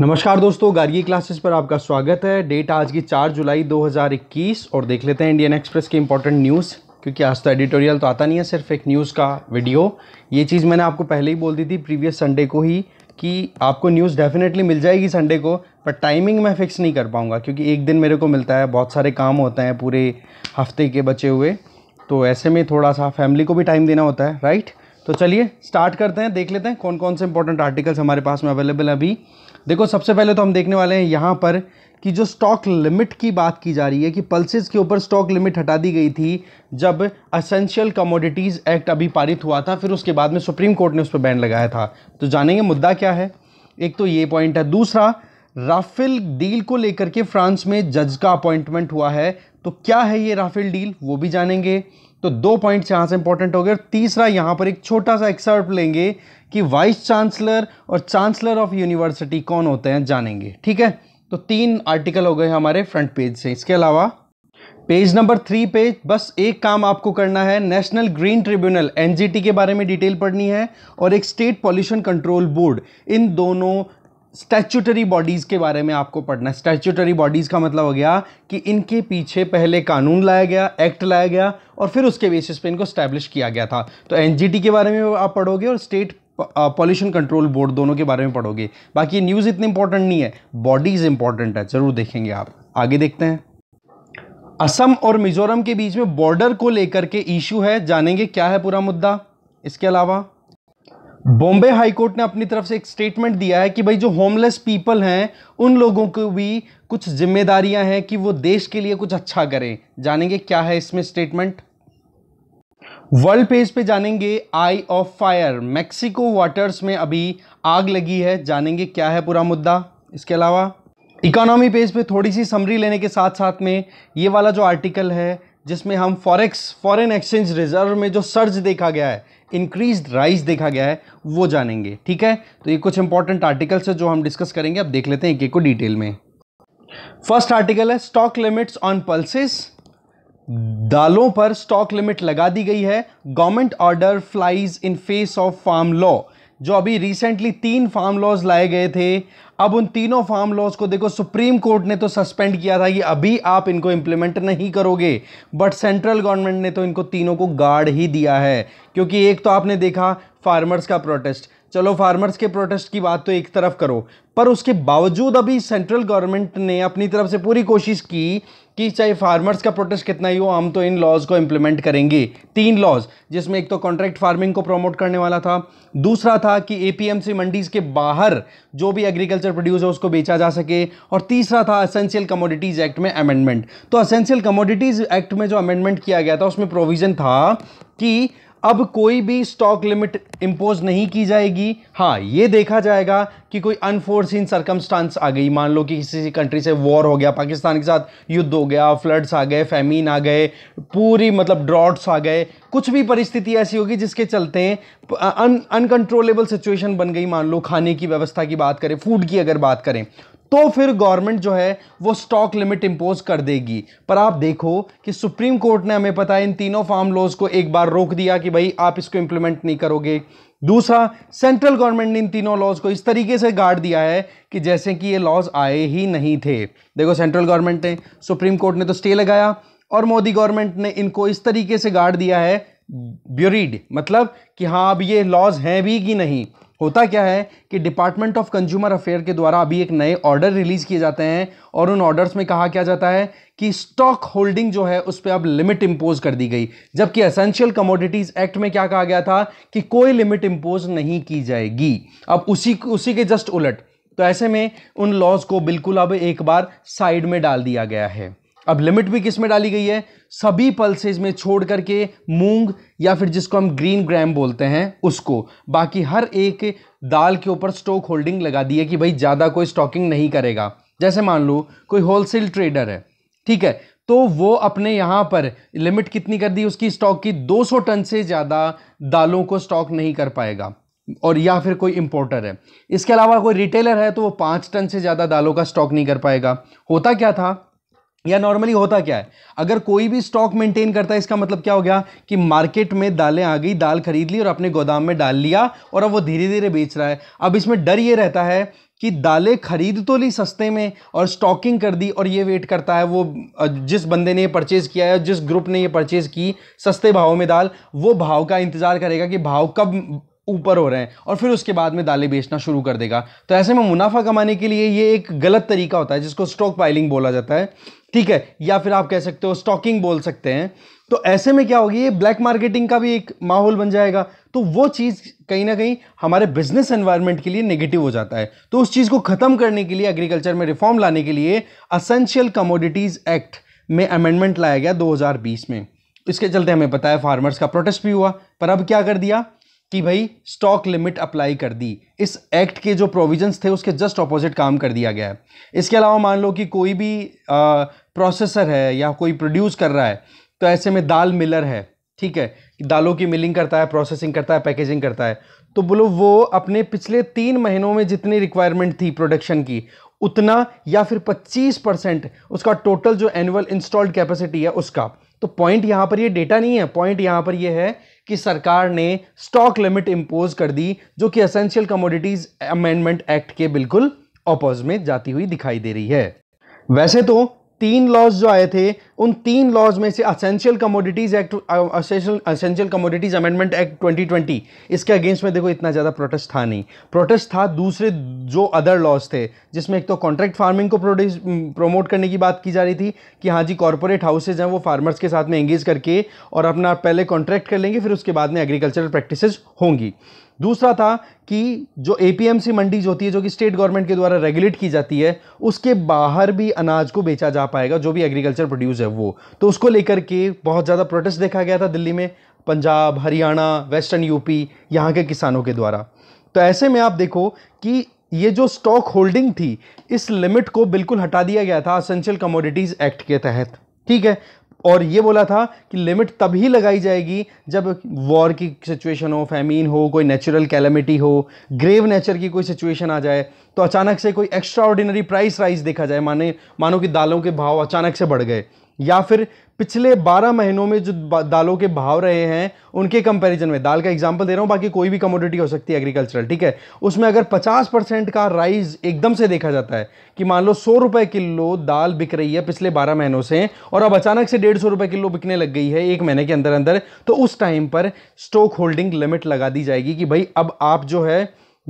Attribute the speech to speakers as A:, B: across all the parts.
A: नमस्कार दोस्तों गार्गी क्लासेस पर आपका स्वागत है डेट आज की 4 जुलाई 2021 और देख लेते हैं इंडियन एक्सप्रेस की इंपॉर्टेंट न्यूज़ क्योंकि आज तो एडिटोरियल तो आता नहीं है सिर्फ एक न्यूज़ का वीडियो ये चीज़ मैंने आपको पहले ही बोल दी थी प्रीवियस संडे को ही कि आपको न्यूज़ डेफिनेटली मिल जाएगी संडे को पर टाइमिंग मैं फ़िक्स नहीं कर पाऊँगा क्योंकि एक दिन मेरे को मिलता है बहुत सारे काम होते हैं पूरे हफ्ते के बचे हुए तो ऐसे में थोड़ा सा फैमिली को भी टाइम देना होता है राइट तो चलिए स्टार्ट करते हैं देख लेते हैं कौन कौन से इंपॉर्टेंट आर्टिकल्स हमारे पास में अवेलेबल हैं अभी देखो सबसे पहले तो हम देखने वाले हैं यहाँ पर कि जो स्टॉक लिमिट की बात की जा रही है कि पल्सेस के ऊपर स्टॉक लिमिट हटा दी गई थी जब असेंशियल कमोडिटीज़ एक्ट अभी पारित हुआ था फिर उसके बाद में सुप्रीम कोर्ट ने उस पर बैन लगाया था तो जानेंगे मुद्दा क्या है एक तो ये पॉइंट है दूसरा राफेल डील को लेकर के फ्रांस में जज का अपॉइंटमेंट हुआ है तो क्या है ये राफेल डील वो भी जानेंगे तो दो पॉइंट्स यहाँ से इंपॉर्टेंट हो गए और तीसरा यहाँ पर एक छोटा सा एक्सर्ट लेंगे कि वाइस चांसलर और चांसलर ऑफ यूनिवर्सिटी कौन होते हैं जानेंगे ठीक है तो तीन आर्टिकल हो गए हमारे फ्रंट पेज से इसके अलावा पेज नंबर थ्री पे बस एक काम आपको करना है नेशनल ग्रीन ट्रिब्यूनल एनजीटी के बारे में डिटेल पढ़नी है और एक स्टेट पॉल्यूशन कंट्रोल बोर्ड इन दोनों स्टैचूटरी बॉडीज़ के बारे में आपको पढ़ना है स्टैचुटरी बॉडीज़ का मतलब हो गया कि इनके पीछे पहले कानून लाया गया एक्ट लाया गया और फिर उसके बेसिस पे इनको स्टैब्लिश किया गया था तो एनजीटी के बारे में आप पढ़ोगे और स्टेट पॉल्यूशन कंट्रोल बोर्ड दोनों के बारे में पढ़ोगे बाकी न्यूज़ इतनी इंपॉर्टेंट नहीं है बॉडीज़ इंपॉर्टेंट है ज़रूर देखेंगे आप आगे देखते हैं असम और मिजोरम के बीच में बॉर्डर को लेकर के इशू है जानेंगे क्या है पूरा मुद्दा इसके अलावा बॉम्बे हाईकोर्ट ने अपनी तरफ से एक स्टेटमेंट दिया है कि भाई जो होमलेस पीपल हैं उन लोगों को भी कुछ जिम्मेदारियां हैं कि वो देश के लिए कुछ अच्छा करें जानेंगे क्या है इसमें स्टेटमेंट वर्ल्ड पेज पे जानेंगे eye of fire Mexico waters में अभी आग लगी है जानेंगे क्या है पूरा मुद्दा इसके अलावा इकोनॉमी पेज पे थोड़ी सी समरी लेने के साथ साथ में ये वाला जो आर्टिकल है जिसमें हम फॉरेक्स फॉरेन एक्सचेंज रिजर्व में जो सर्ज देखा गया है इंक्रीज राइज देखा गया है वो जानेंगे ठीक है तो ये कुछ इंपॉर्टेंट आर्टिकल्स है जो हम डिस्कस करेंगे अब देख लेते हैं एक एक को डिटेल में फर्स्ट आर्टिकल है स्टॉक लिमिट्स ऑन पल्सेस दालों पर स्टॉक लिमिट लगा दी गई है government order flies in face of farm law जो अभी रिसेंटली तीन फार्म लॉज लाए गए थे अब उन तीनों फार्म लॉज को देखो सुप्रीम कोर्ट ने तो सस्पेंड किया था कि अभी आप इनको इम्प्लीमेंट नहीं करोगे बट सेंट्रल गवर्नमेंट ने तो इनको तीनों को गार्ड ही दिया है क्योंकि एक तो आपने देखा फार्मर्स का प्रोटेस्ट चलो फार्मर्स के प्रोटेस्ट की बात तो एक तरफ करो पर उसके बावजूद अभी सेंट्रल गवर्नमेंट ने अपनी तरफ से पूरी कोशिश की कि चाहे फार्मर्स का प्रोटेस्ट कितना ही हो हम तो इन लॉज को इम्प्लीमेंट करेंगे तीन लॉज जिसमें एक तो कॉन्ट्रैक्ट फार्मिंग को प्रमोट करने वाला था दूसरा था कि एपीएमसी मंडीज के बाहर जो भी एग्रीकल्चर प्रोड्यूस है उसको बेचा जा सके और तीसरा था असेंशियल कमोडिटीज़ एक्ट में अमेंडमेंट तो असेंशियल कमोडिटीज़ एक्ट में जो अमेंडमेंट किया गया था उसमें प्रोविज़न था कि अब कोई भी स्टॉक लिमिट इम्पोज नहीं की जाएगी हाँ ये देखा जाएगा कि कोई अनफोर्सिन सरकमस्टांस आ गई मान लो कि किसी कंट्री से वॉर हो गया पाकिस्तान के साथ युद्ध हो गया फ्लड्स आ गए फैमीन आ गए पूरी मतलब ड्रॉट्स आ गए कुछ भी परिस्थिति ऐसी होगी जिसके चलते अन अनकंट्रोलेबल सिचुएशन बन गई मान लो खाने की व्यवस्था की बात करें फूड की अगर बात करें तो फिर गवर्नमेंट जो है वो स्टॉक लिमिट इम्पोज कर देगी पर आप देखो कि सुप्रीम कोर्ट ने हमें पता है इन तीनों फार्म लॉज को एक बार रोक दिया कि भाई आप इसको इम्प्लीमेंट नहीं करोगे दूसरा सेंट्रल गवर्नमेंट ने इन तीनों लॉज को इस तरीके से गाड़ दिया है कि जैसे कि ये लॉज आए ही नहीं थे देखो सेंट्रल गवर्नमेंट ने सुप्रीम कोर्ट ने तो स्टे लगाया और मोदी गवर्नमेंट ने इनको इस तरीके से गाड़ दिया है ब्यूरीड मतलब कि हाँ अब ये लॉज हैं भी कि नहीं होता क्या है कि डिपार्टमेंट ऑफ कंज्यूमर अफेयर के द्वारा अभी एक नए ऑर्डर रिलीज किए जाते हैं और उन ऑर्डर्स में कहा क्या जाता है कि स्टॉक होल्डिंग जो है उस पर अब लिमिट इंपोज कर दी गई जबकि असेंशियल कमोडिटीज एक्ट में क्या कहा गया था कि कोई लिमिट इंपोज नहीं की जाएगी अब उसी उसी के जस्ट उलट तो ऐसे में उन लॉज को बिल्कुल अब एक बार साइड में डाल दिया गया है अब लिमिट भी किस में डाली गई है सभी पल्सेज में छोड़ करके मूंग या फिर जिसको हम ग्रीन ग्राम बोलते हैं उसको बाकी हर एक दाल के ऊपर स्टॉक होल्डिंग लगा दी है कि भाई ज़्यादा कोई स्टॉकिंग नहीं करेगा जैसे मान लो कोई होलसेल ट्रेडर है ठीक है तो वो अपने यहाँ पर लिमिट कितनी कर दी उसकी स्टॉक की 200 टन से ज़्यादा दालों को स्टॉक नहीं कर पाएगा और या फिर कोई इंपोर्टर है इसके अलावा कोई रिटेलर है तो वो पाँच टन से ज़्यादा दालों का स्टॉक नहीं कर पाएगा होता क्या था या नॉर्मली होता क्या है अगर कोई भी स्टॉक मेंटेन करता है इसका मतलब क्या हो गया कि मार्केट में दालें आ गई दाल खरीद ली और अपने गोदाम में डाल लिया और अब वो धीरे धीरे बेच रहा है अब इसमें डर ये रहता है कि दालें खरीद तो ली सस्ते में और स्टॉकिंग कर दी और ये वेट करता है वो जिस बंदे ने ये परचेज़ किया है जिस ग्रुप ने ये परचेज़ की सस्ते भाव में दाल वो भाव का इंतज़ार करेगा कि भाव कब ऊपर हो रहे हैं और फिर उसके बाद में दालें बेचना शुरू कर देगा तो ऐसे में मुनाफा कमाने के लिए ये एक गलत तरीका होता है जिसको स्टॉक पाइलिंग बोला जाता है ठीक है या फिर आप कह सकते हो स्टॉकिंग बोल सकते हैं तो ऐसे में क्या होगी ये ब्लैक मार्केटिंग का भी एक माहौल बन जाएगा तो वो चीज़ कहीं ना कहीं हमारे बिजनेस एनवायरनमेंट के लिए नेगेटिव हो जाता है तो उस चीज़ को ख़त्म करने के लिए एग्रीकल्चर में रिफॉर्म लाने के लिए असेंशियल कमोडिटीज़ एक्ट में अमेंडमेंट लाया गया 2020 में इसके चलते हमें पता है फार्मर्स का प्रोटेस्ट भी हुआ पर अब क्या कर दिया कि भाई स्टॉक लिमिट अप्लाई कर दी इस एक्ट के जो प्रोविजंस थे उसके जस्ट ऑपोजिट काम कर दिया गया है इसके अलावा मान लो कि कोई भी आ, प्रोसेसर है या कोई प्रोड्यूस कर रहा है तो ऐसे में दाल मिलर है ठीक है दालों की मिलिंग करता है प्रोसेसिंग करता है पैकेजिंग करता है तो बोलो वो अपने पिछले तीन महीनों में जितनी रिक्वायरमेंट थी प्रोडक्शन की उतना या फिर 25 परसेंट उसका टोटल जो एनुअल इंस्टॉल्ड कैपेसिटी है उसका तो पॉइंट यहाँ पर ये डेटा नहीं है पॉइंट यहाँ पर ये है कि सरकार ने स्टॉक लिमिट इम्पोज कर दी जो कि असेंशियल कमोडिटीज अमेंडमेंट एक्ट के बिल्कुल अपोज में जाती हुई दिखाई दे रही है वैसे तो तीन लॉज जो आए थे उन तीन लॉज में से essential commodities act essential commodities amendment act 2020 इसके अगेंस्ट में देखो इतना ज़्यादा प्रोटेस्ट था नहीं प्रोटेस्ट था दूसरे जो अदर लॉज थे जिसमें एक तो कॉन्ट्रैक्ट फार्मिंग को प्रोमोट करने की बात की जा रही थी कि हाँ जी कॉरपोरेट हाउसेज हैं वो फार्मर्स के साथ में एंगेज करके और अपना पहले कॉन्ट्रैक्ट कर लेंगे फिर उसके बाद में एग्रीकल्चरल प्रैक्टिस होंगी दूसरा था कि जो एपीएमसी जो होती है जो कि स्टेट गवर्नमेंट के द्वारा रेगुलेट की जाती है उसके बाहर भी अनाज को बेचा जा पाएगा जो भी एग्रीकल्चर प्रोड्यूस है वो तो उसको लेकर के बहुत ज़्यादा प्रोटेस्ट देखा गया था दिल्ली में पंजाब हरियाणा वेस्टर्न यूपी यहाँ के किसानों के द्वारा तो ऐसे में आप देखो कि ये जो स्टॉक होल्डिंग थी इस लिमिट को बिल्कुल हटा दिया गया था असेंशियल कमोडिटीज़ एक्ट के तहत ठीक है और ये बोला था कि लिमिट तभी लगाई जाएगी जब वॉर की सिचुएशन हो फैमीन हो कोई नेचुरल कैलमिटी हो ग्रेव नेचर की कोई सिचुएशन आ जाए तो अचानक से कोई एक्स्ट्रा ऑर्डिनरी प्राइस राइज देखा जाए माने मानो कि दालों के भाव अचानक से बढ़ गए या फिर पिछले 12 महीनों में जो दालों के भाव रहे हैं उनके कंपैरिजन में दाल का एग्जांपल दे रहा हूँ बाकी कोई भी कमोडिटी हो सकती है एग्रीकल्चरल ठीक है उसमें अगर 50 परसेंट का राइज एकदम से देखा जाता है कि मान लो सौ रुपये किलो दाल बिक रही है पिछले 12 महीनों से और अब अचानक से डेढ़ सौ रुपये किलो बिकने लग गई है एक महीने के अंदर अंदर तो उस टाइम पर स्टॉक होल्डिंग लिमिट लगा दी जाएगी कि भाई अब आप जो है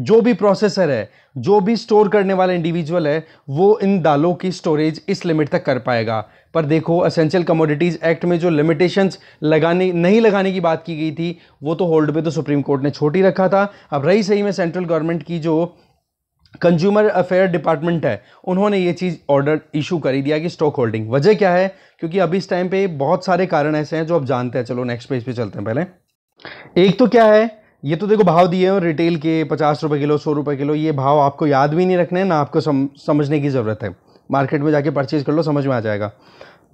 A: जो भी प्रोसेसर है जो भी स्टोर करने वाला इंडिविजुअल है वो इन दालों की स्टोरेज इस लिमिट तक कर पाएगा पर देखो असेंशियल कमोडिटीज़ एक्ट में जो लिमिटेशंस लगाने नहीं लगाने की बात की गई थी वो तो होल्ड पे तो सुप्रीम कोर्ट ने छोटी रखा था अब रही सही में सेंट्रल गवर्नमेंट की जो कंज्यूमर अफेयर डिपार्टमेंट है उन्होंने ये चीज़ ऑर्डर इशू कर ही दिया कि स्टॉक होल्डिंग वजह क्या है क्योंकि अभी इस टाइम पे बहुत सारे कारण ऐसे हैं जो आप जानते हैं चलो नेक्स्ट पेज पे चलते हैं पहले एक तो क्या है ये तो देखो भाव दिए हैं रिटेल के पचास रुपये किलो सौ रुपये किलो ये भाव आपको याद भी नहीं रखने ना आपको सम, समझने की ज़रूरत है मार्केट में जाके परचेज़ कर लो समझ में आ जाएगा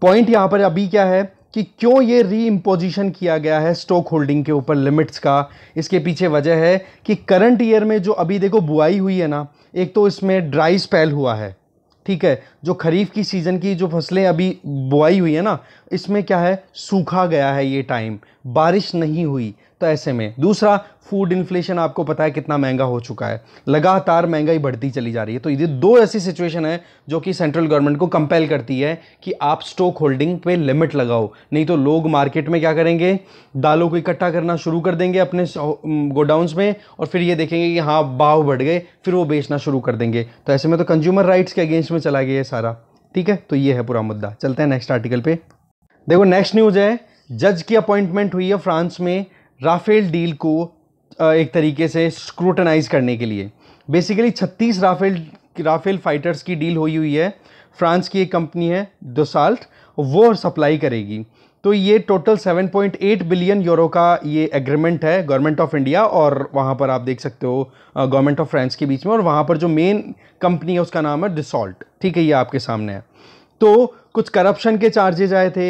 A: पॉइंट यहाँ पर अभी क्या है कि क्यों ये री इम्पोजिशन किया गया है स्टॉक होल्डिंग के ऊपर लिमिट्स का इसके पीछे वजह है कि करंट ईयर में जो अभी देखो बुआई हुई है ना एक तो इसमें ड्राई स्पेल हुआ है ठीक है जो खरीफ की सीज़न की जो फसलें अभी बुआई हुई है ना इसमें क्या है सूखा गया है ये टाइम बारिश नहीं हुई तो ऐसे में दूसरा फूड इन्फ्लेशन आपको पता है कितना महंगा हो चुका है लगातार महंगाई बढ़ती चली जा रही है तो ये दो ऐसी सिचुएशन है जो कि सेंट्रल गवर्नमेंट को कंपेल करती है कि आप स्टॉक होल्डिंग पे लिमिट लगाओ नहीं तो लोग मार्केट में क्या करेंगे दालों को इकट्ठा करना शुरू कर देंगे अपने गोडाउंस में और फिर ये देखेंगे कि हाँ भाव बढ़ गए फिर वो बेचना शुरू कर देंगे तो ऐसे में तो कंज्यूमर राइट्स के अगेंस्ट में चला गया है सारा ठीक है तो ये है पूरा मुद्दा चलते हैं नेक्स्ट आर्टिकल पे देखो नेक्स्ट न्यूज है जज की अपॉइंटमेंट हुई है फ्रांस में राफेल डील को एक तरीके से स्क्रूटनाइज करने के लिए बेसिकली 36 राफेल राफेल फाइटर्स की डील हुई हुई है फ्रांस की एक कंपनी है दोसाल्ट वो सप्लाई करेगी तो ये टोटल 7.8 बिलियन यूरो का ये एग्रीमेंट है गवर्नमेंट ऑफ इंडिया और वहाँ पर आप देख सकते हो गवर्नमेंट ऑफ फ्रांस के बीच में और वहाँ पर जो मेन कंपनी है उसका नाम है डिसॉल्ट ठीक है ये आपके सामने है तो कुछ करप्शन के चार्जेज आए थे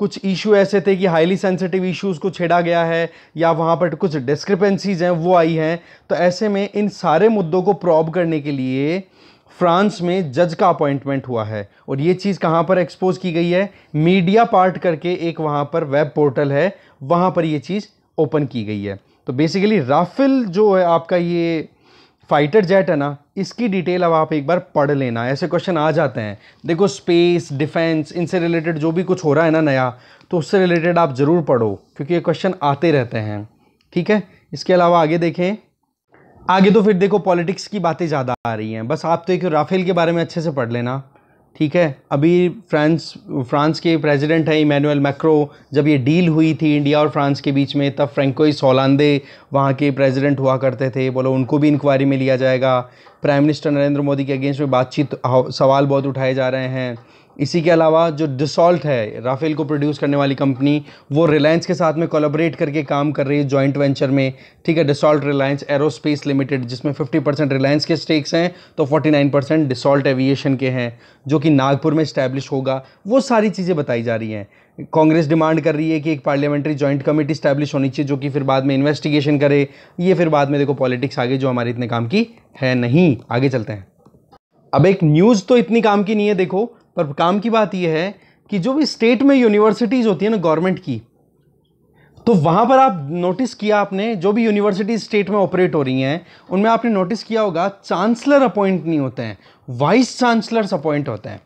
A: कुछ इशू ऐसे थे कि हाईली सेंसिटिव इशूज़ को छेड़ा गया है या वहाँ पर कुछ डिस्क्रिपेंसीज़ हैं वो आई हैं तो ऐसे में इन सारे मुद्दों को प्रॉब करने के लिए फ्रांस में जज का अपॉइंटमेंट हुआ है और ये चीज़ कहाँ पर एक्सपोज की गई है मीडिया पार्ट करके एक वहाँ पर वेब पोर्टल है वहाँ पर ये चीज़ ओपन की गई है तो बेसिकली राफेल जो है आपका ये फाइटर जेट है ना इसकी डिटेल अब आप एक बार पढ़ लेना ऐसे क्वेश्चन आ जाते हैं देखो स्पेस डिफेंस इनसे रिलेटेड जो भी कुछ हो रहा है ना नया तो उससे रिलेटेड आप ज़रूर पढ़ो क्योंकि ये क्वेश्चन आते रहते हैं ठीक है इसके अलावा आगे देखें आगे तो फिर देखो पॉलिटिक्स की बातें ज़्यादा आ रही हैं बस आप तो एक राफेल के बारे में अच्छे से पढ़ लेना ठीक है अभी फ्रांस फ्रांस के प्रेसिडेंट हैं इमैनुअल मैक्रो जब ये डील हुई थी इंडिया और फ्रांस के बीच में तब फ्रेंकोई सोलांदे वहाँ के प्रेसिडेंट हुआ करते थे बोलो उनको भी इंक्वायरी में लिया जाएगा प्राइम मिनिस्टर नरेंद्र मोदी के अगेंस्ट में बातचीत सवाल बहुत उठाए जा रहे हैं इसी के अलावा जो डिसॉल्ट है राफेल को प्रोड्यूस करने वाली कंपनी वो रिलायंस के साथ में कोलाबरेट करके काम कर रही है जॉइंट वेंचर में ठीक है डिसॉल्ट रिलायंस एरोस्पेस लिमिटेड जिसमें 50 परसेंट रिलायंस के स्टेक्स हैं तो 49 परसेंट डिसॉल्ट एविएशन के हैं जो कि नागपुर में स्टैब्लिश होगा वो सारी चीज़ें बताई जा रही हैं कांग्रेस डिमांड कर रही है कि एक पार्लियामेंट्री जॉइंट कमेटी स्टैब्लिश होनी चाहिए जो कि फिर बाद में इन्वेस्टिगेशन करे ये फिर बाद में देखो पॉलिटिक्स आगे जो हमारे इतने काम की है नहीं आगे चलते हैं अब एक न्यूज़ तो इतनी काम की नहीं है देखो पर काम की बात यह है कि जो भी स्टेट में यूनिवर्सिटीज़ होती है ना गवर्नमेंट की तो वहां पर आप नोटिस किया आपने जो भी यूनिवर्सिटी स्टेट में ऑपरेट हो रही हैं उनमें आपने नोटिस किया होगा चांसलर अपॉइंट नहीं होते हैं वाइस चांसलर्स अपॉइंट होते हैं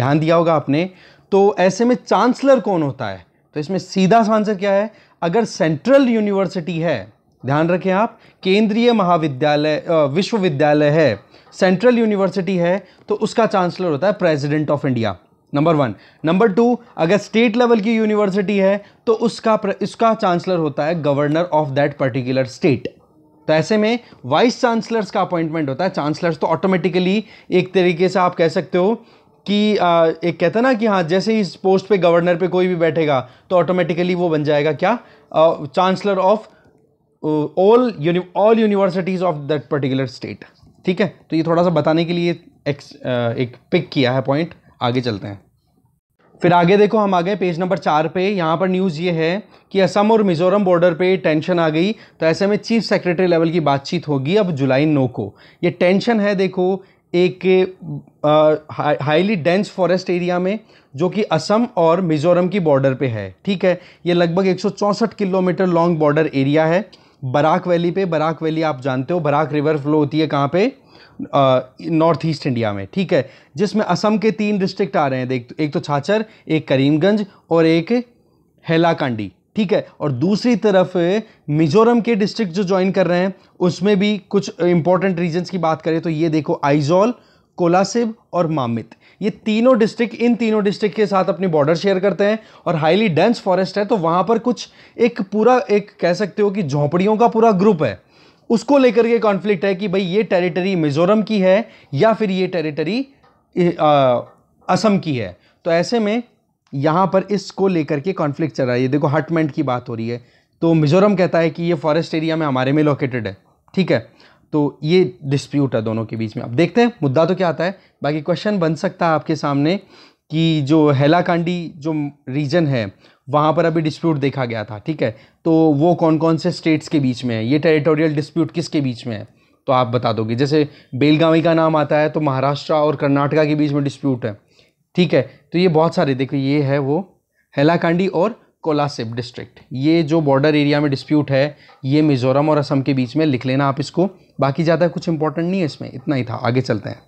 A: ध्यान दिया होगा आपने तो ऐसे में चांसलर कौन होता है तो इसमें सीधा सा आंसर क्या है अगर सेंट्रल यूनिवर्सिटी है ध्यान रखें आप केंद्रीय महाविद्यालय विश्वविद्यालय है सेंट्रल यूनिवर्सिटी है तो उसका चांसलर होता है president of India number one number two अगर स्टेट लेवल की यूनिवर्सिटी है तो उसका इसका चांसलर होता है governor of that particular state तो ऐसे में वाइस चांसलर्स का अपॉइंटमेंट होता है चांसलर्स तो ऑटोमेटिकली एक तरीके से आप कह सकते हो कि आ, एक कहता ना कि हाँ जैसे ही इस पोस्ट पे गवर्नर पे कोई भी बैठेगा तो ऑटोमेटिकली वो बन जाएगा क्या chancellor of all all universities of that particular state ठीक है तो ये थोड़ा सा बताने के लिए एक, एक पिक किया है पॉइंट आगे चलते हैं फिर आगे देखो हम आ गए पेज नंबर चार पे यहाँ पर न्यूज़ ये है कि असम और मिज़ोरम बॉर्डर पे टेंशन आ गई तो ऐसे में चीफ सेक्रेटरी लेवल की बातचीत होगी अब जुलाई नौ को ये टेंशन है देखो एक हाईली डेंस फॉरेस्ट एरिया में जो कि असम और मिज़ोरम की बॉर्डर पे है ठीक है ये लगभग एक किलोमीटर लॉन्ग बॉर्डर एरिया है बराक वैली पे बराक वैली आप जानते हो बराक रिवर फ्लो होती है कहाँ पे नॉर्थ ईस्ट इंडिया में ठीक है जिसमें असम के तीन डिस्ट्रिक्ट आ रहे हैं देख एक तो छाछर एक करीमगंज और एक हेलाकांडी ठीक है और दूसरी तरफ मिजोरम के डिस्ट्रिक्ट जो ज्वाइन कर रहे हैं उसमें भी कुछ इंपॉर्टेंट रीजन्स की बात करें तो ये देखो आइजॉल कोलासिब और मामित ये तीनों डिस्ट्रिक्ट इन तीनों डिस्ट्रिक्ट के साथ अपनी बॉर्डर शेयर करते हैं और हाईली डेंस फॉरेस्ट है तो वहाँ पर कुछ एक पूरा एक कह सकते हो कि झोंपड़ियों का पूरा ग्रुप है उसको लेकर के कॉन्फ्लिक्ट है कि भाई ये टेरिटरी मिजोरम की है या फिर ये टेरिटरी असम की है तो ऐसे में यहाँ पर इसको लेकर के कॉन्फ्लिक्ट चल रहा है ये देखो हटमेंट की बात हो रही है तो मिजोरम कहता है कि ये फॉरेस्ट एरिया में हमारे में लोकेटेड है ठीक है तो ये डिस्प्यूट है दोनों के बीच में अब देखते हैं मुद्दा तो क्या आता है बाकी क्वेश्चन बन सकता है आपके सामने कि जो हेलाकांडी जो रीजन है वहाँ पर अभी डिस्प्यूट देखा गया था ठीक है तो वो कौन कौन से स्टेट्स के बीच में है ये टेरिटोरियल डिस्प्यूट किसके बीच में है तो आप बता दोगे जैसे बेलगावी का नाम आता है तो महाराष्ट्र और कर्नाटका के बीच में डिस्प्यूट है ठीक है तो ये बहुत सारे देखो ये है वो हेलाकांडी और कोलासिब डिस्ट्रिक्ट ये जो बॉर्डर एरिया में डिस्प्यूट है ये मिज़ोरम और असम के बीच में लिख लेना आप इसको बाकी ज़्यादा कुछ इंपॉर्टेंट नहीं है इसमें इतना ही था आगे चलते हैं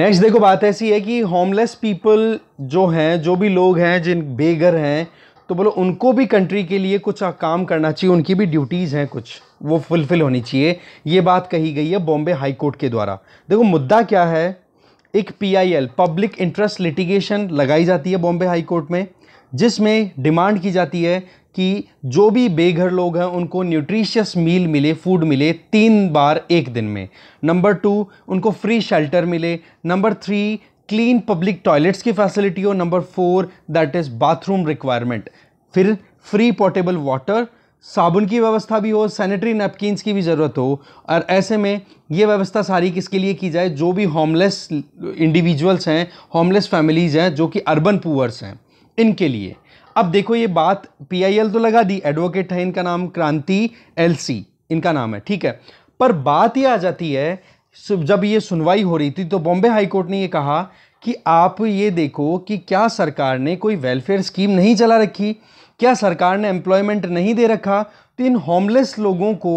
A: नेक्स्ट देखो बात ऐसी है कि होमलेस पीपल जो हैं जो भी लोग हैं जिन बेघर हैं तो बोलो उनको भी कंट्री के लिए कुछ काम करना चाहिए उनकी भी ड्यूटीज़ हैं कुछ वो फुलफ़िल होनी चाहिए ये बात कही गई है बॉम्बे हाई कोर्ट के द्वारा देखो मुद्दा क्या है एक पीआईएल पब्लिक इंटरेस्ट लिटिगेशन लगाई जाती है बॉम्बे हाई कोर्ट में जिसमें डिमांड की जाती है कि जो भी बेघर लोग हैं उनको न्यूट्रिशियस मील मिले फूड मिले तीन बार एक दिन में नंबर टू उनको फ्री शेल्टर मिले number three clean public toilets की फैसिलिटी हो number four that is bathroom requirement फिर फ्री पोर्टेबल वाटर साबुन की व्यवस्था भी हो सैनिटरी नैपकिनस की भी ज़रूरत हो और ऐसे में ये व्यवस्था सारी किसके लिए की जाए जो भी होमलेस इंडिविजुअल्स हैं होमलेस फैमिलीज़ हैं जो कि अर्बन पुअर्स हैं इनके लिए अब देखो ये बात पीआईएल तो लगा दी एडवोकेट है इनका नाम क्रांति एलसी इनका नाम है ठीक है पर बात ये आ जाती है जब ये सुनवाई हो रही थी तो बॉम्बे हाईकोर्ट ने ये कहा कि आप ये देखो कि क्या सरकार ने कोई वेलफेयर स्कीम नहीं चला रखी क्या सरकार ने एम्प्लॉयमेंट नहीं दे रखा तो इन होमलेस लोगों को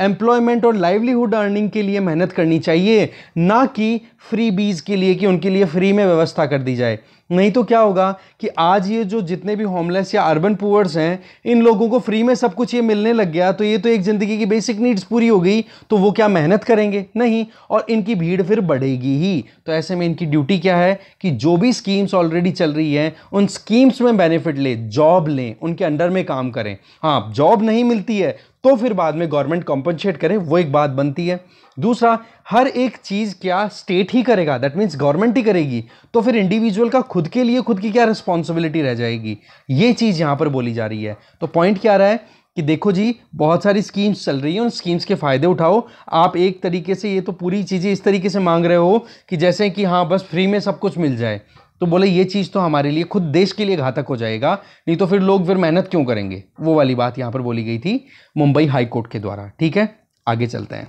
A: एम्प्लॉयमेंट और लाइवलीहुड अर्निंग के लिए मेहनत करनी चाहिए ना कि फ्री बीज के लिए कि उनके लिए फ्री में व्यवस्था कर दी जाए नहीं तो क्या होगा कि आज ये जो जितने भी होमलेस या अर्बन पुअर्स हैं इन लोगों को फ्री में सब कुछ ये मिलने लग गया तो ये तो एक ज़िंदगी की बेसिक नीड्स पूरी हो गई तो वो क्या मेहनत करेंगे नहीं और इनकी भीड़ फिर बढ़ेगी ही तो ऐसे में इनकी ड्यूटी क्या है कि जो भी स्कीम्स ऑलरेडी चल रही हैं उन स्कीम्स में बेनिफिट लें जॉब लें उनके अंडर में काम करें हाँ जॉब नहीं मिलती है तो फिर बाद में गवर्नमेंट कॉम्पनसेट करे वो एक बात बनती है दूसरा हर एक चीज़ क्या स्टेट ही करेगा दैट मीन्स गवर्नमेंट ही करेगी तो फिर इंडिविजुअल का खुद के लिए खुद की क्या रिस्पॉन्सिबिलिटी रह जाएगी ये चीज़ यहाँ पर बोली जा रही है तो पॉइंट क्या रहा है कि देखो जी बहुत सारी स्कीम्स चल रही हैं उन स्कीम्स के फ़ायदे उठाओ आप एक तरीके से ये तो पूरी चीज़ें इस तरीके से मांग रहे हो कि जैसे कि हाँ बस फ्री में सब कुछ मिल जाए तो बोले ये चीज़ तो हमारे लिए खुद देश के लिए घातक हो जाएगा नहीं तो फिर लोग फिर मेहनत क्यों करेंगे वो वाली बात यहाँ पर बोली गई थी मुंबई हाई कोर्ट के द्वारा ठीक है आगे चलते हैं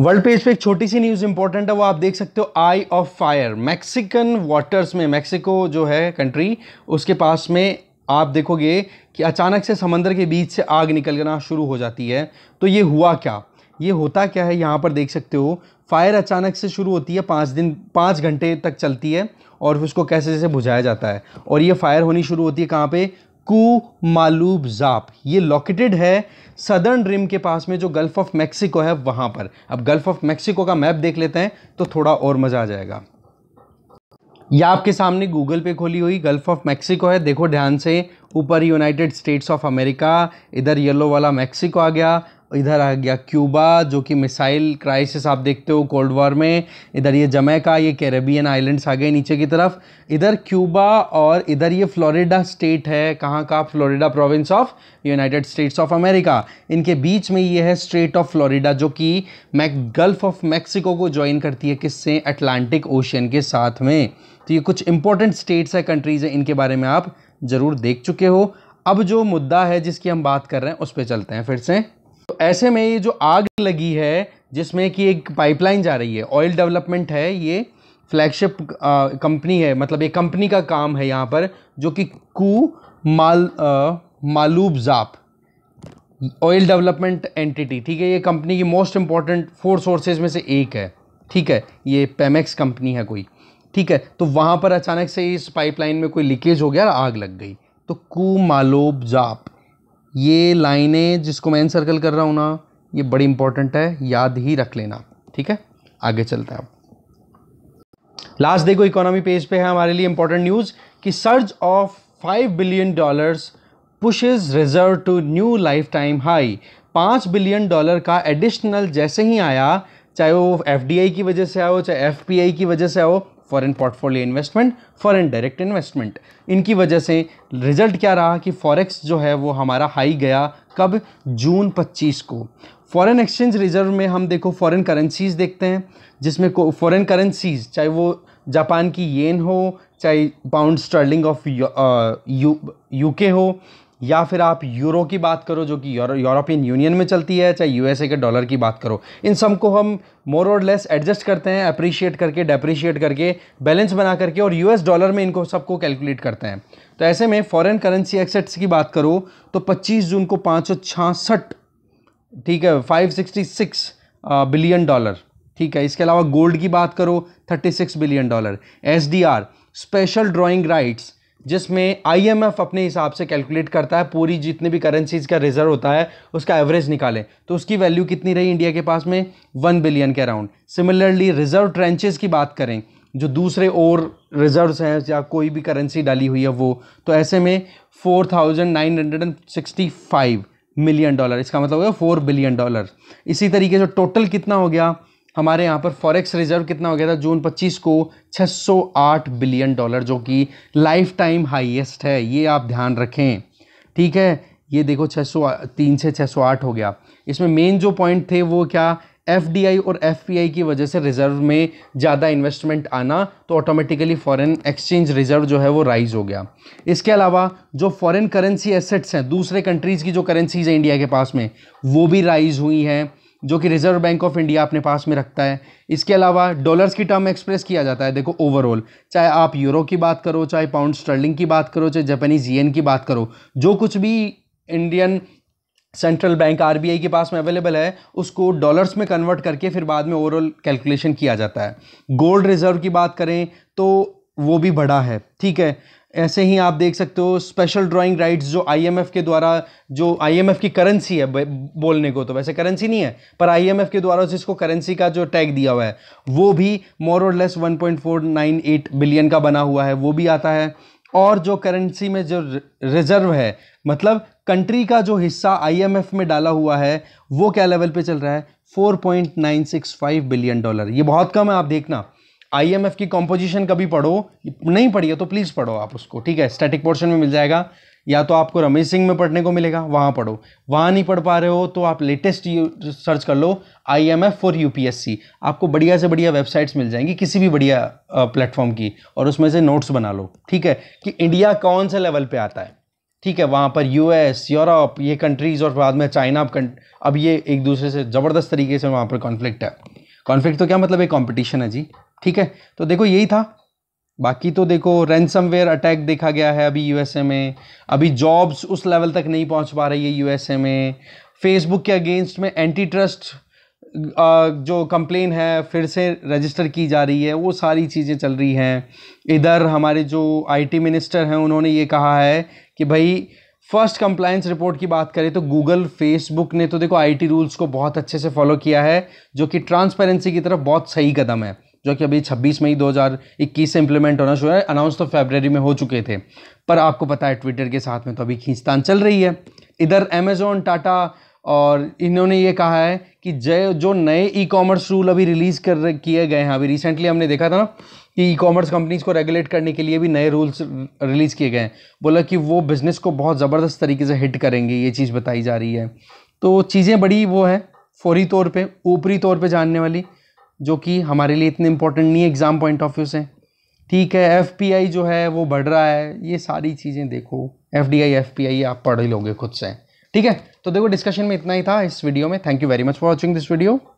A: वर्ल्ड पेज पे एक छोटी सी न्यूज़ इंपॉर्टेंट है वो आप देख सकते हो eye of fire Mexican waters में मैक्सिको जो है कंट्री उसके पास में आप देखोगे कि अचानक से समंदर के बीच से आग निकलना शुरू हो जाती है तो ये हुआ क्या ये होता क्या है यहाँ पर देख सकते हो फायर अचानक से शुरू होती है पाँच दिन पाँच घंटे तक चलती है और उसको कैसे जैसे बुझाया जाता है और ये फायर होनी शुरू होती है कहाँ पे कू मालूब जाप ये लोकेटेड है सदर्न रिम के पास में जो गल्फ़ ऑफ मैक्सिको है वहाँ पर अब गल्फ़ ऑफ मैक्सिको का मैप देख लेते हैं तो थोड़ा और मज़ा आ जाएगा या आपके सामने गूगल पे खोली हुई गल्फ़ ऑफ मैक्सिको है देखो ध्यान से ऊपर यूनाइटेड स्टेट्स ऑफ अमेरिका इधर येलो वाला मैक्सिको आ गया इधर आ गया क्यूबा जो कि मिसाइल क्राइसिस आप देखते हो कोल्ड वॉर में इधर ये जमैका ये कैरेबियन आइलैंड्स आ गए नीचे की तरफ इधर क्यूबा और इधर ये फ्लोरिडा स्टेट है कहाँ का Florida province of United States of America इनके बीच में ये है स्टेट ऑफ फ्लोरिडा जो कि मैक गल्फ ऑफ मैक्सिको को ज्वाइन करती है किससे अटलांटिक ओशन के साथ में तो ये कुछ इंपॉर्टेंट स्टेट्स है कंट्रीज़ हैं इनके बारे में आप ज़रूर देख चुके हो अब जो मुद्दा है जिसकी हम बात कर रहे हैं उस पर चलते हैं फिर से तो ऐसे में ये जो आग लगी है जिसमें कि एक पाइपलाइन जा रही है ऑयल डेवलपमेंट है ये फ्लैगशिप कंपनी है मतलब एक कंपनी का काम है यहाँ पर जो कि कू माल मालूब जाप ऑयल डेवलपमेंट एंटिटी ठीक है ये कंपनी की मोस्ट इंपॉर्टेंट फोर सोर्सेज में से एक है ठीक है ये पेमेक्स कंपनी है कोई ठीक है तो वहाँ पर अचानक से इस पाइपलाइन में कोई लीकेज हो गया और आग लग गई तो कू मालोब जाप ये लाइनें जिसको मैं सर्कल कर रहा हूँ ना ये बड़ी इंपॉर्टेंट है याद ही रख लेना ठीक है आगे हैं आप लास्ट देखो इकोनॉमी पेज पे है हमारे लिए इंपॉर्टेंट न्यूज़ कि surge of five billion dollars pushes reserve to new life time high पाँच बिलियन डॉलर का एडिशनल जैसे ही आया चाहे वो एफ की वजह से आओ चाहे एफ की वजह से आओ foreign portfolio investment foreign direct investment इनकी वजह से रिजल्ट क्या रहा कि फॉरेक्स जो है वो हमारा हाई गया कब जून 25 को फॉरेन एक्सचेंज रिजर्व में हम देखो फॉरेन करेंसीज़ देखते हैं जिसमें फॉरेन करेंसीज़ चाहे वो जापान की येन हो चाहे pound sterling of U, U, UK हो या फिर आप यूरो की बात करो जो कि यूरोपियन यूनियन में चलती है चाहे यूएसए के डॉलर की बात करो इन सब को हम मोर और लेस एडजस्ट करते हैं अप्रिशिएट करके डेप्रिशिएट करके बैलेंस बना करके और यूएस डॉलर में इनको सबको कैलकुलेट करते हैं तो ऐसे में फॉरेन करेंसी एक्सेट्स की बात करो तो पच्चीस जून को पाँच ठीक है फाइव बिलियन डॉलर ठीक है इसके अलावा गोल्ड की बात करो thirty billion dollar as special drawing rights जिसमें आईएमएफ अपने हिसाब से कैलकुलेट करता है पूरी जितने भी करेंसीज का रिजर्व होता है उसका एवरेज निकाले तो उसकी वैल्यू कितनी रही इंडिया के पास में वन बिलियन के अराउंड सिमिलरली रिजर्व ट्रेंचेस की बात करें जो दूसरे और रिजर्व्स हैं या कोई भी करेंसी डाली हुई है वो तो ऐसे में four thousand nine hundred and sixty five million dollar इसका मतलब हो गया फोर बिलियन डॉलर इसी तरीके से टोटल कितना हो गया हमारे यहाँ पर फॉरेक्स रिजर्व कितना हो गया था जून 25 को 608 बिलियन डॉलर जो कि लाइफ टाइम हाइएस्ट है ये आप ध्यान रखें ठीक है ये देखो सौ तीन से 608 हो गया इसमें मेन जो पॉइंट थे वो क्या एफ और एफ की वजह से रिजर्व में ज़्यादा इन्वेस्टमेंट आना तो ऑटोमेटिकली फॉरेन एक्सचेंज रिजर्व जो है वो राइज हो गया इसके अलावा जो फॉरेन करेंसी एसेट्स हैं दूसरे कंट्रीज़ की जो करेंसीज हैं इंडिया के पास में वो भी राइज हुई हैं जो कि रिजर्व बैंक ऑफ इंडिया अपने पास में रखता है इसके अलावा डॉलर्स की टर्म एक्सप्रेस किया जाता है देखो ओवरऑल चाहे आप यूरो की बात करो चाहे पाउंड स्टर्लिंग की बात करो चाहे जापानीज येन की बात करो जो कुछ भी इंडियन सेंट्रल बैंक आरबीआई के पास में अवेलेबल है उसको डॉलर्स में कन्वर्ट करके फिर बाद में ओवरऑल कैलकुलेशन किया जाता है गोल्ड रिजर्व की बात करें तो वो भी बड़ा है ठीक है ऐसे ही आप देख सकते हो स्पेशल ड्राइंग राइट्स जो आईएमएफ के द्वारा जो आईएमएफ की करेंसी है बोलने को तो वैसे करेंसी नहीं है पर आईएमएफ के द्वारा जिसको करेंसी का जो टैग दिया हुआ है वो भी मोर और लेस 1.498 बिलियन का बना हुआ है वो भी आता है और जो करेंसी में जो रिजर्व है मतलब कंट्री का जो हिस्सा आई में डाला हुआ है वो क्या लेवल पर चल रहा है फोर बिलियन डॉलर ये बहुत कम है आप देखना आईएमएफ की कॉम्पोजिशन कभी पढ़ो नहीं पढ़िए तो प्लीज़ पढ़ो आप उसको ठीक है स्टैटिक पोर्शन में मिल जाएगा या तो आपको रमेश सिंह में पढ़ने को मिलेगा वहाँ पढ़ो वहाँ नहीं पढ़ पा रहे हो तो आप लेटेस्ट सर्च कर लो I M F for U P S C आपको बढ़िया से बढ़िया वेबसाइट्स मिल जाएंगी किसी भी बढ़िया प्लेटफॉर्म की और उसमें से नोट्स बना लो ठीक है कि इंडिया कौन से लेवल पर आता है ठीक है वहाँ पर यूएस यूरोप ये कंट्रीज़ और बाद में चाइना अब अब ये एक दूसरे से ज़बरदस्त तरीके से वहाँ पर कॉन्फ्लिक्ट है कॉन्फ्लिक्ट तो क्या मतलब एक कॉम्पिटिशन है जी ठीक है तो देखो यही था बाकी तो देखो रैनसमवेयर अटैक देखा गया है अभी यूएसए में अभी जॉब्स उस लेवल तक नहीं पहुंच पा रही है यूएसए में फेसबुक के अगेंस्ट में एंटी ट्रस्ट जो कंप्लेन है फिर से रजिस्टर की जा रही है वो सारी चीज़ें चल रही हैं इधर हमारे जो आईटी मिनिस्टर हैं उन्होंने ये कहा है कि भाई फर्स्ट कंप्लायंस रिपोर्ट की बात करें तो गूगल फेसबुक ने तो देखो आईटी रूल्स को बहुत अच्छे से फॉलो किया है जो कि ट्रांसपेरेंसी की तरफ बहुत सही कदम है जो कि अभी 26 मई 2021 से इम्प्लीमेंट होना शुरू है अनाउंस तो फेबररी में हो चुके थे पर आपको पता है ट्विटर के साथ में तो अभी खींचतान चल रही है इधर अमेजोन टाटा और इन्होंने ये कहा है कि जय जो नए ई कॉमर्स रूल अभी रिलीज़ कर किए गए हैं अभी रिसेंटली हमने देखा था ना कि ई कॉमर्स कंपनीज को रेगुलेट करने के लिए भी नए रूल्स रिलीज़ किए गए हैं बोला कि वो बिज़नेस को बहुत ज़बरदस्त तरीके से हिट करेंगे ये चीज़ बताई जा रही है तो चीज़ें बड़ी वो हैं फौरी तौर पे ऊपरी तौर पे जानने वाली जो कि हमारे लिए इतने इंपॉर्टेंट नहीं है एग्ज़ाम पॉइंट ऑफ व्यू से ठीक है एफ जो है वो बढ़ रहा है ये सारी चीज़ें देखो F D I F P I आप पढ़ ही लोगे खुद से ठीक है तो देखो डिस्कशन में इतना ही था इस वीडियो में thank you very much for watching this video